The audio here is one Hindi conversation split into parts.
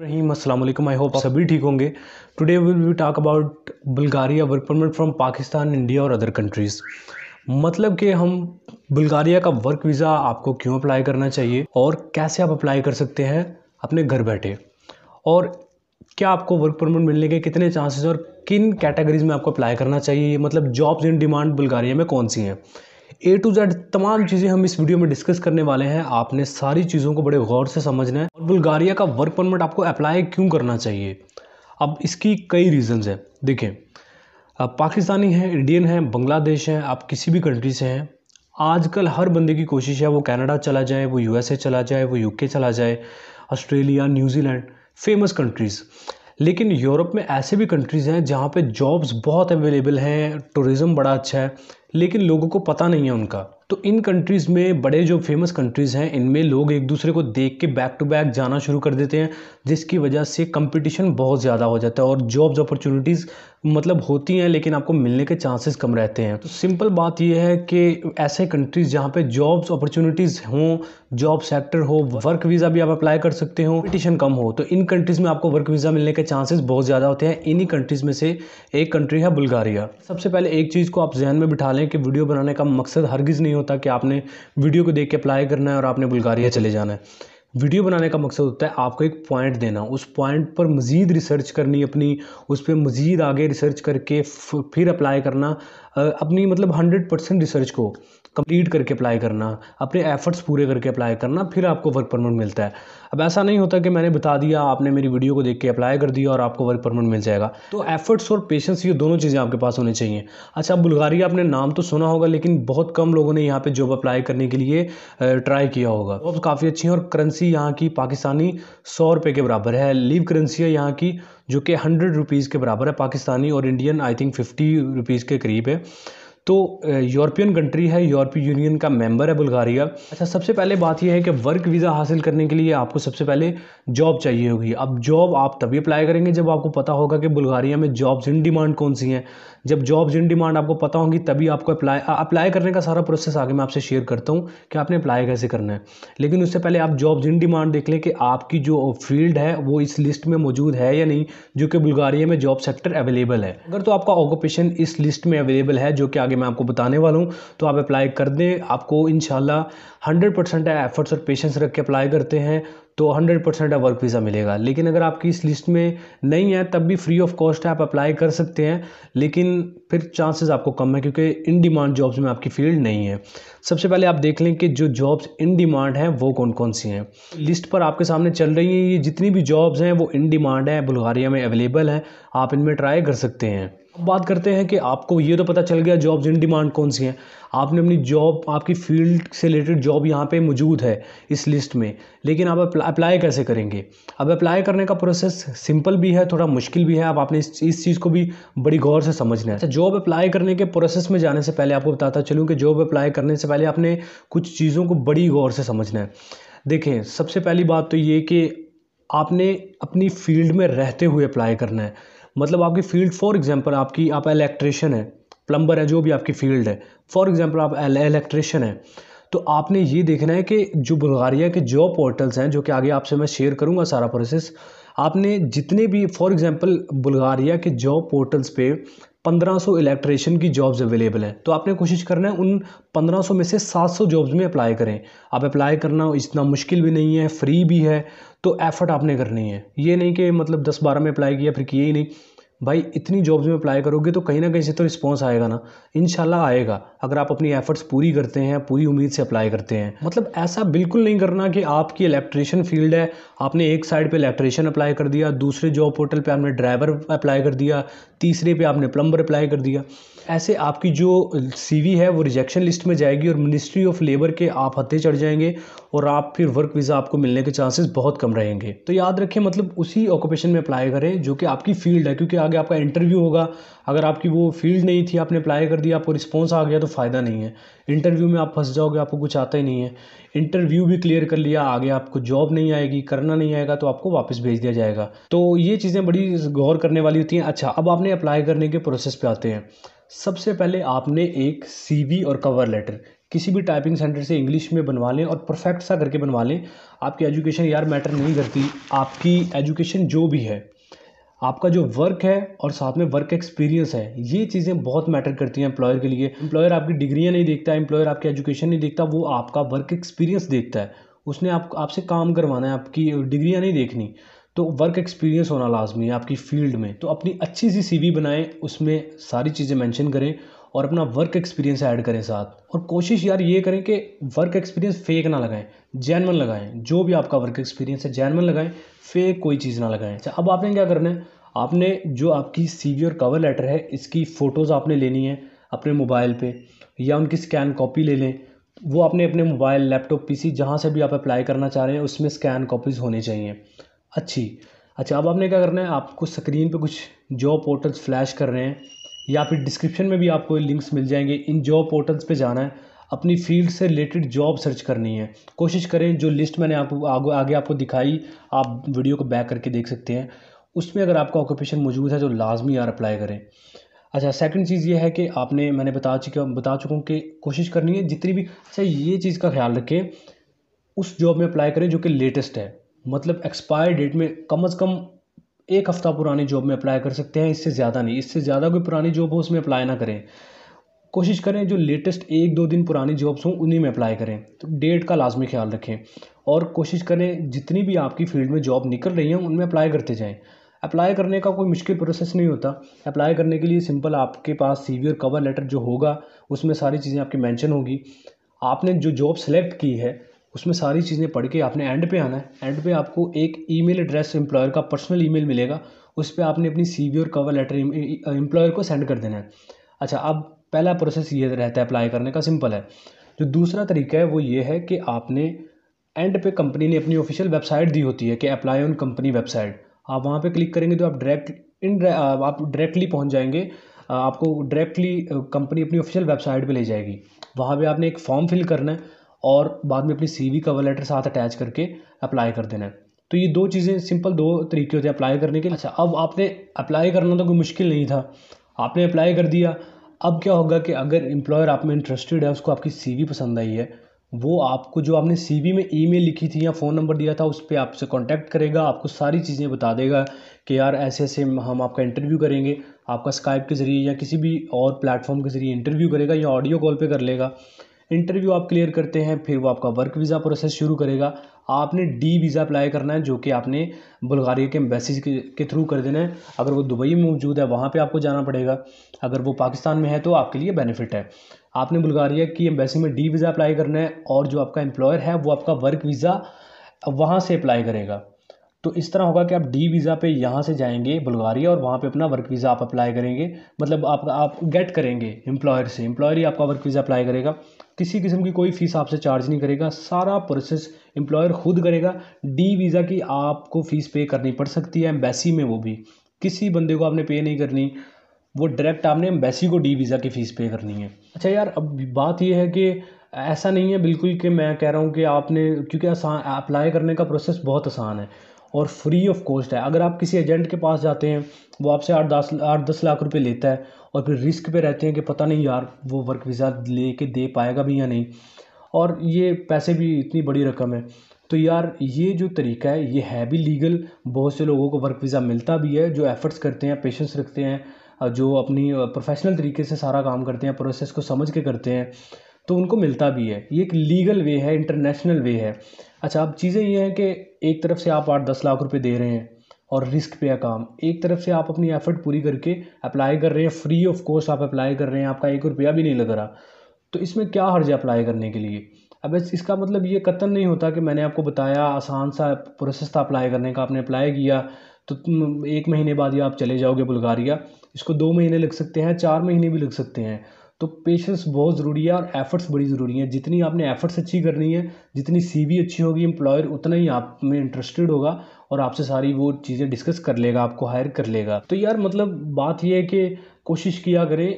रहीम अस्सलाम वालेकुम आई होप आप सभी ठीक होंगे today will we talk about Bulgaria work permit from Pakistan India और अदर कंट्रीज़ मतलब कि हम बुल्गारिया का वर्क वीज़ा आपको क्यों अप्लाई करना चाहिए और कैसे आप अप्लाई कर सकते हैं अपने घर बैठे और क्या आपको वर्क परमिट मिलने के कितने चांसेस और किन कैटेगरीज़ में आपको अप्लाई करना चाहिए मतलब जॉब्स इन डिमांड बुल्गारिया में कौन सी हैं ए टू जेड तमाम चीज़ें हम इस वीडियो में डिस्कस करने वाले हैं आपने सारी चीज़ों को बड़े गौर से समझना है और बुल्गारिया का वर्क परमिट आपको अप्लाई क्यों करना चाहिए अब इसकी कई रीज़न्स हैं देखें आप पाकिस्तानी हैं इंडियन हैं बांग्लादेश हैं आप किसी भी कंट्री से हैं आजकल हर बंदे की कोशिश है वो कनाडा चला जाए वो यूएसए चला जाए वो यूके चला जाए ऑस्ट्रेलिया न्यूजीलैंड फेमस कंट्रीज़ लेकिन यूरोप में ऐसे भी कंट्रीज़ हैं जहाँ पे जॉब्स बहुत अवेलेबल हैं टूरिज़्म बड़ा अच्छा है लेकिन लोगों को पता नहीं है उनका तो इन कंट्रीज़ में बड़े जो फेमस कंट्रीज़ हैं इनमें लोग एक दूसरे को देख के बैक टू बैक जाना शुरू कर देते हैं जिसकी वजह से कंपटीशन बहुत ज़्यादा हो जाता है और जॉब्स अपॉर्चुनिटीज़ मतलब होती हैं लेकिन आपको मिलने के चांसेस कम रहते हैं तो सिंपल बात यह है कि ऐसे कंट्रीज़ जहाँ पे जॉब्स अपॉर्चुनिटीज़ हों जॉब सेक्टर हो वर्क वीज़ा भी आप अप्लाई कर सकते हो कंपटीशन कम हो तो इन कंट्रीज़ में आपको वर्क वीज़ा मिलने के चांसेस बहुत ज़्यादा होते हैं इन्हीं कंट्रीज़ में से एक कंट्री है बुल्गारिया सबसे पहले एक चीज़ को आप जहन में बिठा लें हैं कि वीडियो बनाने का मकसद हरगिज़ नहीं होता कि आपने वीडियो को देख के अप्लाई करना है और आपने बुल्गारिया चले जाना है वीडियो बनाने का मकसद होता है आपको एक पॉइंट देना उस पॉइंट पर मज़ीद रिसर्च करनी अपनी उस पर मज़ीद आगे रिसर्च करके फिर अप्लाई करना अपनी मतलब हंड्रेड परसेंट रिसर्च को कंप्लीट करके अप्लाई करना अपने एफ़र्ट्स पूरे करके अप्लाई करना फिर आपको वर्क परमिट मिलता है अब ऐसा नहीं होता कि मैंने बता दिया आपने मेरी वीडियो को देख के अप्लाई कर दिया और आपको वर्क परमिट मिल जाएगा तो एफ़र्ट्स और पेशेंस ये दोनों चीज़ें आपके पास होनी चाहिए अच्छा बुल्गारिया आपने नाम तो सुना होगा लेकिन बहुत कम लोगों ने यहाँ पर जॉब अप्लाई करने के लिए ट्राई किया होगा जॉब काफ़ी अच्छी हैं और करेंसी यहाँ की पाकिस्तानी सौ रुपये के बराबर है लीव करेंसी है यहाँ की जो कि हंड्रेड रुपीज़ के बराबर है पाकिस्तानी और Indian I think fifty rupees के करीब है तो यूरोपियन कंट्री है यूरोपीय यूनियन का मेंबर है बुल्गारिया अच्छा सबसे पहले बात यह है कि वर्क वीज़ा हासिल करने के लिए आपको सबसे पहले जॉब चाहिए होगी अब जॉब आप तभी अप्लाई करेंगे जब आपको पता होगा कि बुल्गारिया में जॉब्स इन डिमांड कौन सी हैं जब जॉब्स इन डिमांड आपको पता होंगी तभी आपको अप्लाई अप्लाई करने का सारा प्रोसेस आगे मैं आपसे शेयर करता हूँ कि आपने अप्लाई कैसे करना है लेकिन उससे पहले आप जॉब्स इन डिमांड देख लें कि आपकी जो फील्ड है वो इस लिस्ट में मौजूद है या नहीं जो कि बुल्गारिया में जॉब सेक्टर अवेलेबल है अगर तो आपका ऑक्यूपेशन इस लिस्ट में अवेलेबल है जो कि आगे आगे मैं आपको बताने वाला हूँ तो आप अप्लाई कर दें आपको इन हंड्रेड परसेंट एफर्ट्स और पेशेंस रख के अप्लाई करते हैं तो 100 परसेंट वर्क वीज़ा मिलेगा लेकिन अगर आपकी इस लिस्ट में नहीं है तब भी फ्री ऑफ कॉस्ट है आप अप्लाई कर सकते हैं लेकिन फिर चांसेस आपको कम है क्योंकि इन डिमांड जॉब्स में आपकी फील्ड नहीं है सबसे पहले आप देख लें कि जो जॉब्स इन डिमांड हैं वो कौन कौन सी हैं लिस्ट पर आपके सामने चल रही हैं ये जितनी भी जॉब्स हैं वो इन डिमांड हैं बुल्गारिया में अवेलेबल हैं आप इनमें ट्राई कर सकते हैं बात करते हैं कि आपको ये तो पता चल गया जॉब्स इन डिमांड कौन सी हैं आपने अपनी जॉब आपकी फील्ड से रिलेटेड जॉब यहाँ पे मौजूद है इस लिस्ट में लेकिन आप अप्लाई कैसे करेंगे अब अप्लाई करने का प्रोसेस सिंपल भी है थोड़ा मुश्किल भी है अब आप आपने इस, इस चीज़ को भी बड़ी गौर से समझना है जॉब तो अप्लाई करने के प्रोसेस में जाने से पहले आपको बताता चलूँ कि जॉब अप्लाई करने से पहले आपने कुछ चीज़ों को बड़ी गौर से समझना है देखें सबसे पहली बात तो ये कि आपने अपनी फील्ड में रहते हुए अप्लाई करना है मतलब आपकी फील्ड फॉर एग्जांपल आपकी आप इलेक्ट्रिशियन है प्लम्बर है जो भी आपकी फील्ड है फॉर एग्जांपल आप इलेक्ट्रिशियन है तो आपने ये देखना है कि जो बुल्गारिया के जॉब पोर्टल्स हैं जो कि आगे आपसे मैं शेयर करूँगा सारा प्रोसेस आपने जितने भी फॉर एग्ज़ाम्पल बुल्गारिया के जॉब पोर्टल्स पे 1500 इलेक्ट्रिशियन की जॉब्स अवेलेबल हैं तो आपने कोशिश करना है उन 1500 में से 700 जॉब्स में अप्लाई करें आप अप्लाई करना इतना मुश्किल भी नहीं है फ्री भी है तो एफ़र्ट आपने करनी है ये नहीं कि मतलब 10-12 में अप्लाई किया फिर किए ही नहीं भाई इतनी जॉब्स में अप्लाई करोगे तो कहीं ना कहीं से तो रिस्पॉन्स आएगा ना इन आएगा अगर आप अपनी एफर्ट्स पूरी करते हैं पूरी उम्मीद से अप्लाई करते हैं मतलब ऐसा बिल्कुल नहीं करना कि आपकी इलेक्ट्रिशियन फील्ड है आपने एक साइड पे इलेक्ट्रिशियन अप्लाई कर दिया दूसरे जॉब पोर्टल पे आपने ड्राइवर अप्लाई कर दिया तीसरे पे आपने प्लम्बर अप्लाई कर दिया ऐसे आपकी जो सी है वो रिजेक्शन लिस्ट में जाएगी और मिनिस्ट्री ऑफ लेबर के आप हत्ते चढ़ जाएंगे और आप फिर वर्क वीज़ा आपको मिलने के चांसेस बहुत कम रहेंगे तो याद रखें मतलब उसी ऑक्यूपेशन में अप्लाई करें जो कि आपकी फील्ड है क्योंकि आगे आपका इंटरव्यू होगा अगर आपकी वो फील्ड नहीं थी आपने अप्लाई कर दिया आपको रिस्पॉन्स आ गया तो फ़ायदा नहीं है इंटरव्यू में आप फंस जाओगे आपको कुछ आता ही नहीं है इंटरव्यू भी क्लियर कर लिया आगे आपको जॉब नहीं आएगी करना नहीं आएगा तो आपको वापस भेज दिया जाएगा तो ये चीज़ें बड़ी गौर करने वाली होती हैं अच्छा अब आपने अप्लाई करने के प्रोसेस पे आते हैं सबसे पहले आपने एक सी और कवर लेटर किसी भी टाइपिंग सेंटर से इंग्लिश में बनवा लें और परफेक्ट सा करके बनवा लें आपकी एजुकेशन यार मैटर नहीं करती आपकी एजुकेशन जो भी है आपका जो वर्क है और साथ में वर्क एक्सपीरियंस है ये चीज़ें बहुत मैटर करती हैं एम्प्लॉयर के लिए एम्प्लॉयर आपकी डिग्रियाँ नहीं देखता एम्प्लॉयर आपकी एजुकेशन नहीं देखता वो आपका वर्क एक्सपीरियंस देखता है उसने आप आपसे काम करवाना है आपकी डिग्रियाँ नहीं देखनी तो वर्क एक्सपीरियंस होना लाजमी है आपकी फील्ड में तो अपनी अच्छी सी सीवी बनाएं उसमें सारी चीज़ें मेंशन करें और अपना वर्क एक्सपीरियंस ऐड करें साथ और कोशिश यार ये करें कि वर्क एक्सपीरियंस फेक ना लगाएं जैनमन लगाएं जो भी आपका वर्क एक्सपीरियंस है जैनमन लगाएं फेक कोई चीज़ ना लगाएं अच्छा अब आपने क्या करना है आपने जो आपकी सी वी और कवर लेटर है इसकी फ़ोटोज़ आपने लेनी है अपने मोबाइल पे या उनकी स्कैन कॉपी ले लें वो आपने अपने मोबाइल लैपटॉप पीसी जहाँ से भी आप अप्लाई करना चाह रहे हैं उसमें स्कैन कॉपीज़ होने चाहिए अच्छी अच्छा अब आपने क्या करना है आपको स्क्रीन पर कुछ जॉब पोर्टल्स फ्लैश कर रहे हैं या फिर डिस्क्रिप्शन में भी आपको लिंक्स मिल जाएंगे इन जॉब पोर्टल्स पर जाना है अपनी फील्ड से रिलेटेड जॉब सर्च करनी है कोशिश करें जो लिस्ट मैंने आपको आगे आपको दिखाई आप वीडियो को बैक करके देख सकते हैं उसमें अगर आपका ऑक्यूपेशन मौजूद है तो लाजमी यार अप्लाई करें अच्छा सेकंड चीज़ ये है कि आपने मैंने बता चुका बता चुका हूँ कि कोशिश करनी है जितनी भी अच्छा ये चीज़ का ख्याल रखें उस जॉब में अप्लाई करें जो कि लेटेस्ट है मतलब एक्सपायर डेट में कम अज़ कम एक हफ़्ता पुरानी जॉब में अप्लाई कर सकते हैं इससे ज़्यादा नहीं इससे ज़्यादा कोई पुरानी जॉब हो उसमें अप्लाई ना करें कोशिश करें जो लेटेस्ट एक दो दिन पुरानी जॉब्स हों उन्हीं में अप्लाई करें तो डेट का लाजमी ख्याल रखें और कोशिश करें जितनी भी आपकी फील्ड में जॉब निकल रही हैं उनमें अप्लाई करते जाएँ अप्लाई करने का कोई मुश्किल प्रोसेस नहीं होता अप्लाई करने के लिए सिंपल आपके पास सी वी और कवर लेटर जो होगा उसमें सारी चीज़ें आपकी मैंशन होगी आपने जो जॉब सेलेक्ट की है उसमें सारी चीज़ें पढ़ के आपने एंड पे आना है एंड पे आपको एक ईमेल एड्रेस एम्प्लॉयर का पर्सनल ईमेल मिलेगा उस पर आपने अपनी सी और कवर लेटर एम्प्लॉयर को सेंड कर देना है अच्छा अब पहला प्रोसेस ये रहता है अप्लाई करने का सिंपल है जो दूसरा तरीका है वो ये है कि आपने एंड पे कंपनी ने अपनी ऑफिशियल वेबसाइट दी होती है कि अप्लाई ऑन कंपनी वेबसाइट आप वहाँ पर क्लिक करेंगे तो आप डायरेक्ट इन आप डायरेक्टली पहुँच जाएँगे आपको डायरेक्टली कंपनी अपनी ऑफिशियल वेबसाइट पे ले जाएगी वहाँ पे आपने एक फॉर्म फिल करना है और बाद में अपनी वी कवर लेटर साथ अटैच करके अप्लाई कर देना है तो ये दो चीज़ें सिंपल दो तरीके होते हैं अप्लाई करने के अच्छा अब आपने अप्लाई करना तो कोई मुश्किल नहीं था आपने अप्लाई कर दिया अब क्या होगा कि अगर एम्प्लॉयर आप में इंटरेस्टेड है उसको आपकी वी पसंद आई है वो आपको जो आपने सी में ईमेल लिखी थी या फ़ोन नंबर दिया था उस पर आपसे कांटेक्ट करेगा आपको सारी चीज़ें बता देगा कि यार ऐसे ऐसे हम आपका इंटरव्यू करेंगे आपका स्काइप के ज़रिए या किसी भी और प्लेटफॉर्म के ज़रिए इंटरव्यू करेगा या ऑडियो कॉल पे कर लेगा इंटरव्यू आप क्लियर करते हैं फिर वो आपका वर्क वीज़ा प्रोसेस शुरू करेगा आपने डी वीज़ा अप्लाई करना है जो कि आपने बुल्गारिया के एम्बेसी के, थ्रू कर देना है अगर वो दुबई में मौजूद है वहाँ पे आपको जाना पड़ेगा अगर वो पाकिस्तान में है तो आपके लिए बेनिफिट है आपने बुल्गारिया की एम्बेसी में डी वीज़ा अप्लाई करना है और जो आपका एम्प्लॉयर है वो आपका वर्क वीज़ा वहाँ से अप्लाई करेगा तो इस तरह होगा कि आप डी वीज़ा पे यहाँ से जाएंगे बुल्गारिया और वहाँ पे अपना वर्क वीज़ा आप अप्लाई करेंगे मतलब आप आप गेट करेंगे एम्प्लॉयर से एम्प्लॉयर ही आपका वर्क वीज़ा अप्लाई करेगा किसी किस्म की कोई फ़ीस आपसे चार्ज नहीं करेगा सारा प्रोसेस एम्प्लॉयर खुद करेगा डी वीज़ा की आपको फ़ीस पे करनी पड़ सकती है एम्बेसी में वो भी किसी बंदे को आपने पे नहीं करनी वो डायरेक्ट आपने एम्बेसी को डी वीज़ा की फ़ीस पे करनी है अच्छा यार अब बात यह है कि ऐसा नहीं है बिल्कुल कि मैं कह रहा हूँ कि आपने क्योंकि आसान अप्लाई करने का प्रोसेस बहुत आसान है और फ्री ऑफ कॉस्ट है अगर आप किसी एजेंट के पास जाते हैं वो आपसे आठ दस आठ दस लाख रुपए लेता है और फिर रिस्क पे रहते हैं कि पता नहीं यार वो वर्क वीज़ा ले के दे पाएगा भी या नहीं और ये पैसे भी इतनी बड़ी रकम है तो यार ये जो तरीका है ये है भी लीगल बहुत से लोगों को वर्क वीज़ा मिलता भी है जो एफ़र्ट्स करते हैं पेशेंस रखते हैं जो अपनी प्रोफेशनल तरीके से सारा काम करते हैं प्रोसेस को समझ के करते हैं तो उनको मिलता भी है ये एक लीगल वे है इंटरनेशनल वे है अच्छा अब चीज़ें ये हैं कि एक तरफ से आप आठ दस लाख रुपए दे रहे हैं और रिस्क पे है काम एक तरफ से आप अपनी एफर्ट पूरी करके अप्लाई कर रहे हैं फ्री ऑफ कॉस्ट आप अप्लाई कर रहे हैं आपका एक रुपया भी नहीं लग रहा तो इसमें क्या हर्ज है अप्लाई करने के लिए अब इसका मतलब ये कतन नहीं होता कि मैंने आपको बताया आसान सा प्रोसेस था अप्लाई करने का आपने अप्लाई किया तो एक महीने बाद ही आप चले जाओगे बुल्गारिया इसको दो महीने लग सकते हैं चार महीने भी लग सकते हैं तो पेशेंस बहुत ज़रूरी है और एफ़र्ट्स बड़ी ज़रूरी है जितनी आपने एफ़र्ट्स अच्छी करनी है जितनी सीवी अच्छी होगी एम्प्लॉयर उतना ही आप में इंटरेस्टेड होगा और आपसे सारी वो चीज़ें डिस्कस कर लेगा आपको हायर कर लेगा तो यार मतलब बात यह है कि कोशिश किया करें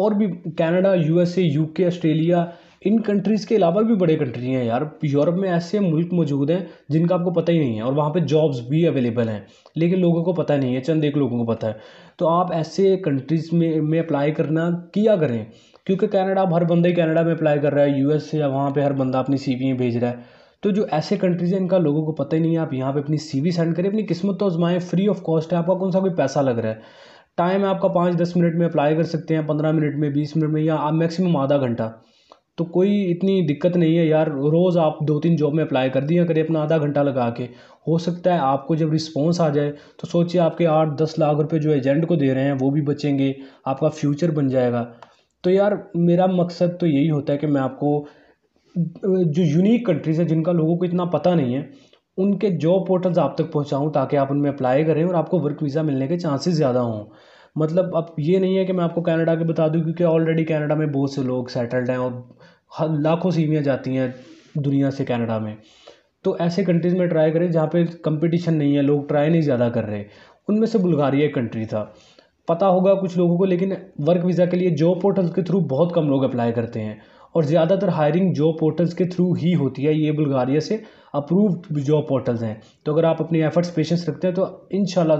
और भी कनाडा यूएसए यूके ऑस्ट्रेलिया इन कंट्रीज़ के अलावा भी बड़े कंट्री हैं यार यूरोप में ऐसे मुल्क मौजूद हैं जिनका आपको पता ही नहीं है और वहाँ पे जॉब्स भी अवेलेबल हैं लेकिन लोगों को पता नहीं है चंद एक लोगों को पता है तो आप ऐसे कंट्रीज़ में में अप्लाई करना किया करें क्योंकि कनाडा अब हर बंदा ही कनाडा में अप्लाई कर रहा है यूएस से वहाँ पर हर बंदा अपनी सी भेज रहा है तो जो ऐसे कंट्रीज़ हैं इनका लोगों को पता ही नहीं है आप यहाँ पर अपनी सी सेंड करें अपनी किस्मत तो आजमाएँ फ्री ऑफ कॉस्ट है आपका कौन सा कोई पैसा लग रहा है टाइम है आपका पाँच दस मिनट में अप्लाई कर सकते हैं पंद्रह मिनट में बीस मिनट में या आप मैक्सिमम आधा घंटा तो कोई इतनी दिक्कत नहीं है यार रोज़ आप दो तीन जॉब में अप्लाई कर दिया करें अपना आधा घंटा लगा के हो सकता है आपको जब रिस्पॉन्स आ जाए तो सोचिए आपके आठ दस लाख रुपये जो एजेंट को दे रहे हैं वो भी बचेंगे आपका फ्यूचर बन जाएगा तो यार मेरा मकसद तो यही होता है कि मैं आपको जो यूनिक कंट्रीज़ है जिनका लोगों को इतना पता नहीं है उनके जॉब पोर्टल्स आप तक पहुँचाऊँ ताकि आप उनमें अप्लाई करें और आपको वर्क वीज़ा मिलने के चांसेस ज़्यादा हों मतलब अब ये नहीं है कि मैं आपको कनाडा के बता दूँ क्योंकि ऑलरेडी कनाडा में बहुत से लोग सेटल्ड हैं और लाखों सीवियाँ जाती हैं दुनिया से कनाडा में तो ऐसे कंट्रीज़ में ट्राई करें जहाँ पे कंपटीशन नहीं है लोग ट्राई नहीं ज़्यादा कर रहे उनमें से बुल्गारिया एक कंट्री था पता होगा कुछ लोगों को लेकिन वर्क वीज़ा के लिए जॉब पोर्टल्स के थ्रू बहुत कम लोग अप्लाई करते हैं और ज़्यादातर हायरिंग जॉब पोर्टल्स के थ्रू ही होती है ये बुल्गारिया से अप्रूव्ड जॉब पोर्टल्स हैं तो अगर आप अपने एफर्ट्स पेशेंस रखते हैं तो इन शाला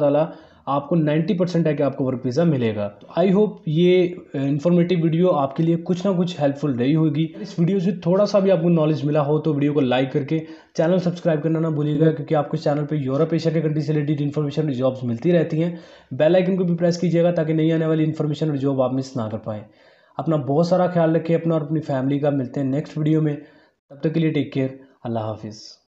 आपको 90 परसेंट है कि आपको वर्क वीज़ा मिलेगा तो आई होप ये इन्फॉर्मेटिव वीडियो आपके लिए कुछ ना कुछ हेल्पफुल रही होगी इस वीडियो से थोड़ा सा भी आपको नॉलेज मिला हो तो वीडियो को लाइक करके चैनल सब्सक्राइब करना ना भूलिएगा क्योंकि आपको चैनल पर यूरोप एशिया के कंट्री से रिलेटेड इन्फॉर्मेशन और जॉब्स मिलती रहती हैं बेलाइकन को भी प्रेस कीजिएगा ताकि नहीं आने वाली इन्फॉर्मेशन और जॉब आप मिस ना कर पाएँ अपना बहुत सारा ख्याल रखें अपना और अपनी फैमिली का मिलते हैं नेक्स्ट वीडियो में तब तक के लिए टेक केयर अल्लाह हाफिज़